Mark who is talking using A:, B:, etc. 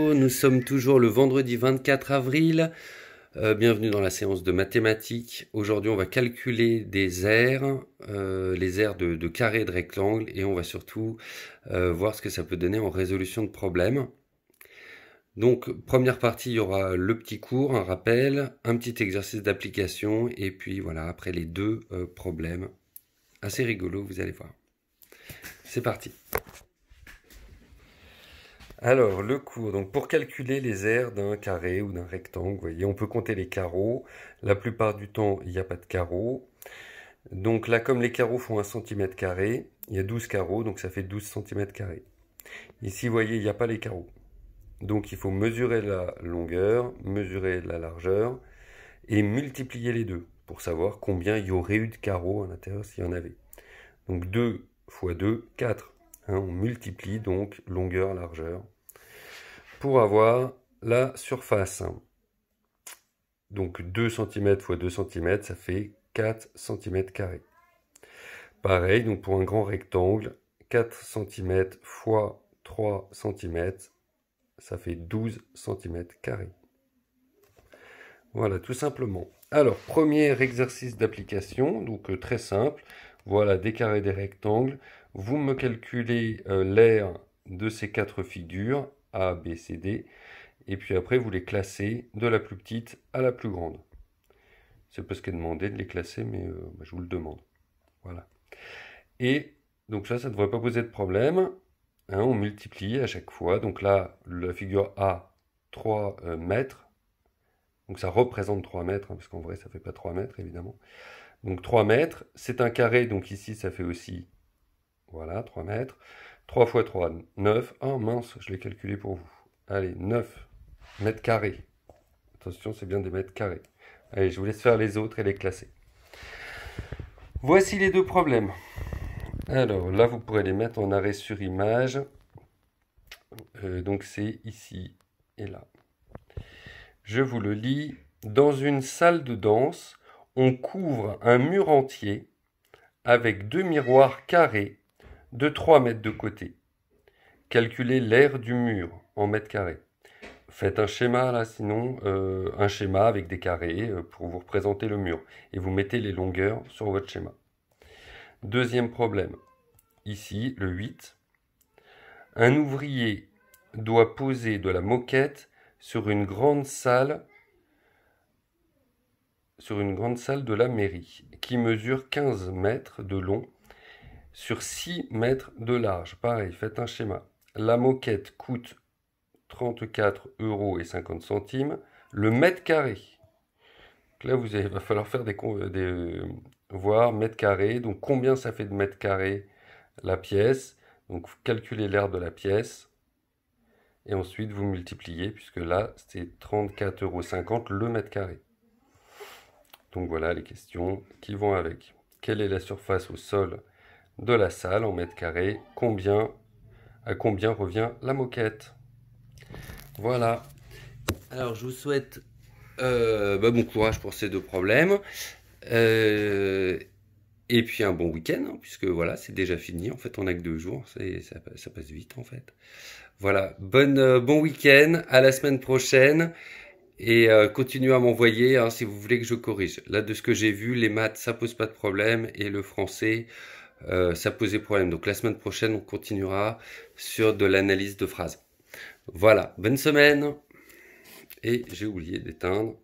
A: Nous sommes toujours le vendredi 24 avril. Euh, bienvenue dans la séance de mathématiques. Aujourd'hui, on va calculer des aires, euh, les aires de, carrés carré de rectangles, et on va surtout euh, voir ce que ça peut donner en résolution de problèmes. Donc, première partie, il y aura le petit cours, un rappel, un petit exercice d'application, et puis voilà, après les deux problèmes. Assez rigolo, vous allez voir. C'est parti. Alors, le cours. Donc, pour calculer les aires d'un carré ou d'un rectangle, vous voyez, on peut compter les carreaux. La plupart du temps, il n'y a pas de carreaux. Donc là, comme les carreaux font 1 cm, il y a 12 carreaux, donc ça fait 12 cm. Ici, vous voyez, il n'y a pas les carreaux. Donc, il faut mesurer la longueur, mesurer la largeur et multiplier les deux pour savoir combien il y aurait eu de carreaux à l'intérieur s'il y en avait. Donc, 2 x 2, 4. on multiplie donc longueur, largeur pour avoir la surface. Donc 2 cm x 2 cm, ça fait 4 cm. Pareil, donc pour un grand rectangle, 4 cm x 3 cm, ça fait 12 cm. Voilà, tout simplement. Alors, premier exercice d'application, donc euh, très simple. Voilà, des carrés, des rectangles. Vous me calculez l'aire euh, l'air de ces quatre figures a, B, C, D. Et puis après, vous les classez de la plus petite à la plus grande. C'est pas ce qui est demandé de les classer, mais euh, bah, je vous le demande. Voilà. Et donc ça, ça ne devrait pas poser de problème. Hein, on multiplie à chaque fois. Donc là, la figure A, 3 euh, mètres. Donc ça représente 3 mètres, hein, parce qu'en vrai, ça ne fait pas 3 mètres, évidemment. Donc 3 mètres, c'est un carré, donc ici, ça fait aussi, voilà, 3 mètres. 3 fois 3, 9. Oh mince, je l'ai calculé pour vous. Allez, 9 mètres carrés. Attention, c'est bien des mètres carrés. Allez, je vous laisse faire les autres et les classer. Voici les deux problèmes. Alors là, vous pourrez les mettre en arrêt sur image. Euh, donc c'est ici et là. Je vous le lis. Dans une salle de danse, on couvre un mur entier avec deux miroirs carrés de 3 mètres de côté. Calculez l'aire du mur en mètres carrés. Faites un schéma là, sinon euh, un schéma avec des carrés euh, pour vous représenter le mur et vous mettez les longueurs sur votre schéma. Deuxième problème, ici le 8. Un ouvrier doit poser de la moquette sur une grande salle sur une grande salle de la mairie qui mesure 15 mètres de long sur 6 mètres de large. Pareil, faites un schéma. La moquette coûte 34,50 euros le mètre carré. là, vous va falloir faire des, voir mètre carré. Donc combien ça fait de mètre carré la pièce. Donc vous calculez l'air de la pièce. Et ensuite, vous multipliez, puisque là, c'est 34,50 euros le mètre carré. Donc voilà les questions qui vont avec. Quelle est la surface au sol de la salle en mètre carrés, combien, à combien revient la moquette. Voilà. Alors je vous souhaite euh, bah, bon courage pour ces deux problèmes. Euh, et puis un bon week-end, hein, puisque voilà, c'est déjà fini. En fait, on n'a que deux jours. Ça, passe vite, en fait. Voilà, Bonne, euh, bon week-end. À la semaine prochaine. Et continue continuez à m'envoyer hein, si vous voulez que je corrige. Là, de ce que j'ai vu, les maths, ça pose pas de problème. Et le français, euh, ça posait problème. Donc la semaine prochaine, on continuera sur de l'analyse de phrases. Voilà, bonne semaine. Et j'ai oublié d'éteindre.